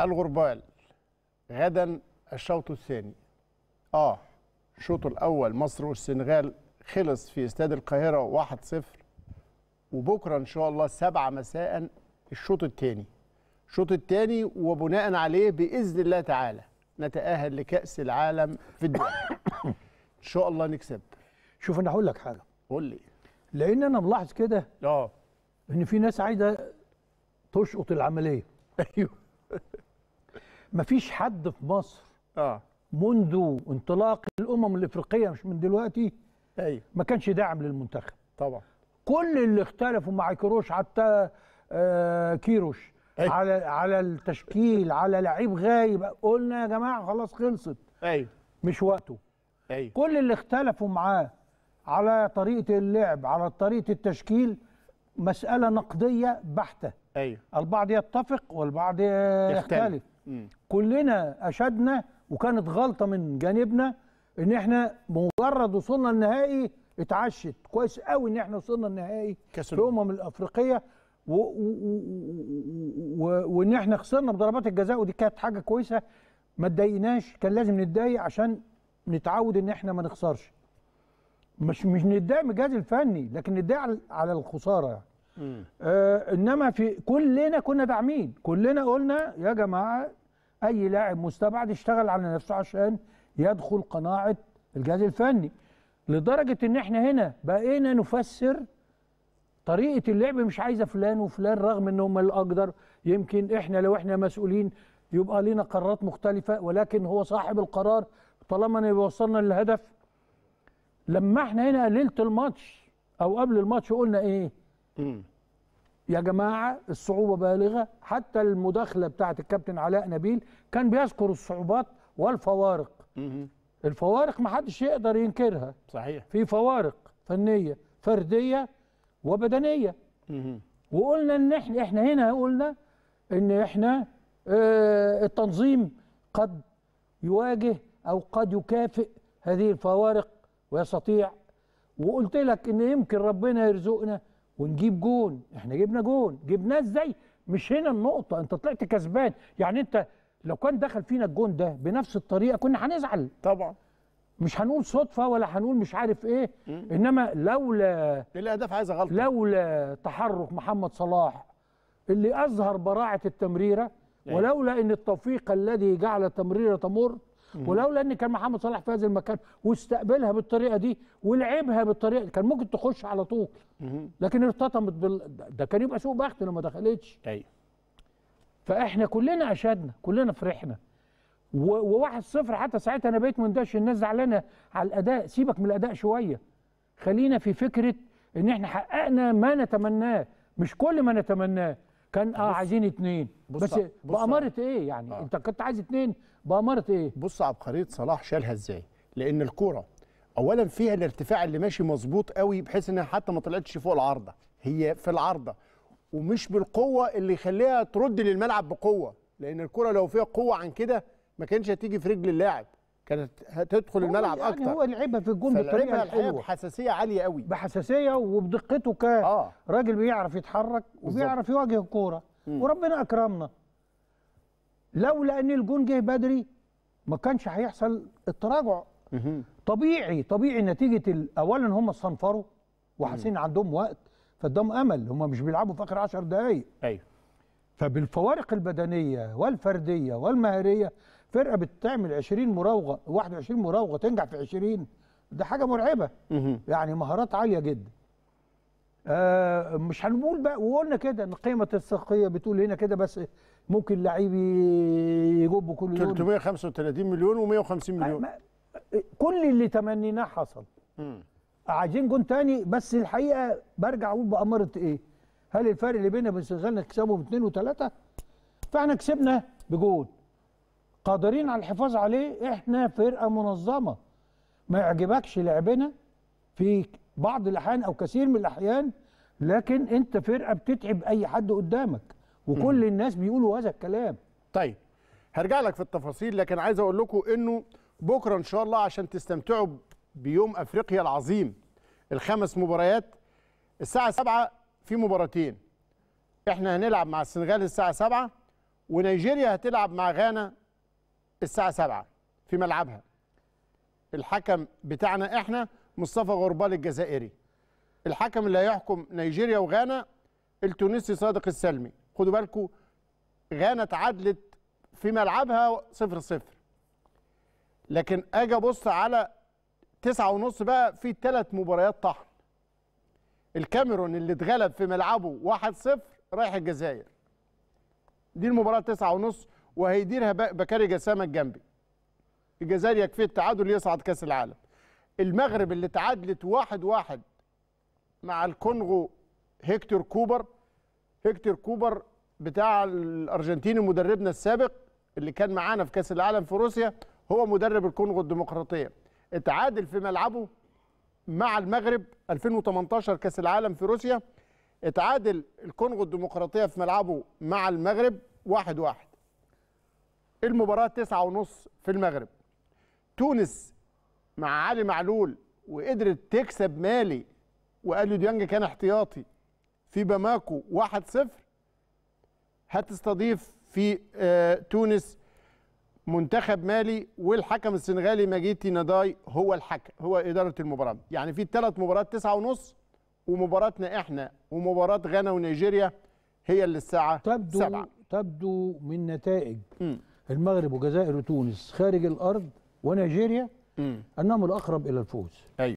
الغربال غدا الشوط الثاني اه الشوط الاول مصر والسنغال خلص في استاد القاهره 1-0 وبكره ان شاء الله 7 مساء الشوط الثاني الشوط الثاني وبناء عليه باذن الله تعالى نتاهل لكاس العالم في الدول ان شاء الله نكسب شوف انا هقول لك حاجه قول لي لان انا ملاحظ كده اه ان في ناس عايزه تشقط العمليه ايوه مفيش حد في مصر اه منذ انطلاق الامم الافريقيه مش من دلوقتي ايوه ما كانش داعم للمنتخب طبعا كل اللي اختلفوا مع كيروش حتى آه كيروش أيوة. على على التشكيل على لعيب غايب قلنا يا جماعه خلاص خلصت ايوه مش وقته ايوه كل اللي اختلفوا معاه على طريقه اللعب على طريقه التشكيل مساله نقديه بحته ايوه البعض يتفق والبعض يختلف كلنا اشدنا وكانت غلطه من جانبنا ان احنا مجرد وصلنا النهائي اتعشت كويس قوي ان احنا وصلنا النهائي كاس الامم الافريقيه وان احنا خسرنا بضربات الجزاء ودي كانت حاجه كويسه ما اتضايقناش كان لازم نتضايق عشان نتعود ان احنا ما نخسرش مش مش نتضايق من الجهاز الفني لكن نتضايق على الخساره يعني آه انما في كلنا كنا داعمين كلنا قلنا يا جماعه اي لاعب مستبعد يشتغل على نفسه عشان يدخل قناعه الجهاز الفني لدرجه ان احنا هنا بقينا نفسر طريقه اللعب مش عايزه فلان وفلان رغم ان هم الاقدر يمكن احنا لو احنا مسؤولين يبقى لنا قرارات مختلفه ولكن هو صاحب القرار طالما انه وصلنا للهدف لما احنا هنا ليله الماتش او قبل الماتش قلنا ايه يا جماعه الصعوبه بالغه حتى المداخله بتاعت الكابتن علاء نبيل كان بيذكر الصعوبات والفوارق الفوارق ما حدش يقدر ينكرها صحيح في فوارق فنيه فرديه وبدنيه وقلنا ان احنا احنا هنا قلنا ان احنا اه التنظيم قد يواجه او قد يكافئ هذه الفوارق ويستطيع وقلت لك ان يمكن ربنا يرزقنا ونجيب جون احنا جبنا جون جبناه ازاي مش هنا النقطه انت طلعت كسبان يعني انت لو كان دخل فينا الجون ده بنفس الطريقه كنا هنزعل طبعا مش هنقول صدفه ولا هنقول مش عارف ايه مم. انما لولا إيه الاهداف عايزه غلطه لولا تحرك محمد صلاح اللي اظهر براعه التمريره إيه. ولولا ان التوفيق الذي جعل التمريره تمر ولولا ان كان محمد صلاح في هذا المكان واستقبلها بالطريقه دي ولعبها بالطريقه دي كان ممكن تخش على طول لكن ارتطمت بال... ده كان يبقى سوء بخت لو ما دخلتش ايوه فاحنا كلنا اشدنا كلنا فرحنا وواحد صفر حتى ساعتها انا بقيت مندهش الناس زعلانه على الاداء سيبك من الاداء شويه خلينا في فكره ان احنا حققنا ما نتمناه مش كل ما نتمناه كان اه عايزين اثنين بس بأمارة ايه يعني آه. انت كنت عايز اثنين بأمارة ايه بص عبقرية صلاح شالها ازاي لان الكرة اولا فيها الارتفاع اللي ماشي مظبوط قوي بحيث انها حتى ما طلعتش فوق العارضة هي في العارضة ومش بالقوة اللي يخليها ترد للملعب بقوة لان الكرة لو فيها قوة عن كده ما كانش هتيجي في رجل اللاعب كانت هتدخل الملعب يعني اكتر هو لعبها في الجون بطريقه حلوه بحساسيه عاليه قوي بحساسيه وبدقته ك آه. راجل بيعرف يتحرك وبيعرف يواجه الكوره وربنا اكرمنا لولا ان الجون جه بدري ما كانش هيحصل التراجع طبيعي طبيعي نتيجه اولا هم استنفروا وحاسين عندهم وقت فادهم امل هم مش بيلعبوا في اخر 10 دقائق ايوه فبالفوارق البدنيه والفرديه والمهاريه فرقه بتعمل 20 مراوغه 21 مراوغه تنجح في 20 ده حاجه مرعبه يعني مهارات عاليه جدا آه مش هنقول بقى وقلنا كده ان قيمه السوقيه بتقول هنا كده بس ممكن لعيب يجب كل يوم 335 مليون و150 مليون كل اللي تمنيناه حصل عايزين جون تاني بس الحقيقه برجع اقول باماره ايه هل الفرق اللي بيننا وبين سنغال نكسبهم اثنين وثلاثه فاحنا كسبنا بجون قادرين على الحفاظ عليه احنا فرقه منظمه ما يعجبكش لعبنا في بعض الاحيان او كثير من الاحيان لكن انت فرقه بتتعب اي حد قدامك وكل الناس بيقولوا هذا الكلام طيب هرجع لك في التفاصيل لكن عايز اقول لكم انه بكره ان شاء الله عشان تستمتعوا بيوم افريقيا العظيم الخمس مباريات الساعه 7 في مباراتين احنا هنلعب مع السنغال الساعه 7 ونيجيريا هتلعب مع غانا الساعه سبعة في ملعبها الحكم بتاعنا احنا مصطفى غربال الجزائري الحكم اللي هيحكم نيجيريا وغانا التونسي صادق السلمي خدوا بالكم غانا اتعادلت في ملعبها 0 0 لكن اجي ابص على تسعة ونص بقى في ثلاث مباريات طحن الكاميرون اللي اتغلب في ملعبه 1 0 رايح الجزائر دي المباراة تسعة ونص وهيديرها بكاري جسامه جنبي الجزائر يكفيه التعادل يصعد كاس العالم المغرب اللي تعادلت واحد واحد مع الكونغو هيكتور كوبر هيكتور كوبر بتاع الارجنتيني مدربنا السابق اللي كان معانا في كاس العالم في روسيا هو مدرب الكونغو الديمقراطيه اتعادل في ملعبه مع المغرب 2018 كاس العالم في روسيا اتعادل الكونغو الديمقراطيه في ملعبه مع المغرب واحد واحد المباراة تسعة ونص في المغرب تونس مع علي معلول وقدرت تكسب مالي وقال ديانج كان احتياطي في باماكو 1-0 هتستضيف في آه، تونس منتخب مالي والحكم السنغالي ماجيتي ناداي هو الحكم هو إدارة المباراة يعني في ثلاث مباريات تسعة ونص ومباراتنا احنا ومباراة غانا ونيجيريا هي اللي الساعة تبدو سبعة. تبدو من نتائج م. المغرب وجزائر وتونس خارج الارض ونيجيريا انهم الاقرب الى الفوز أيوة.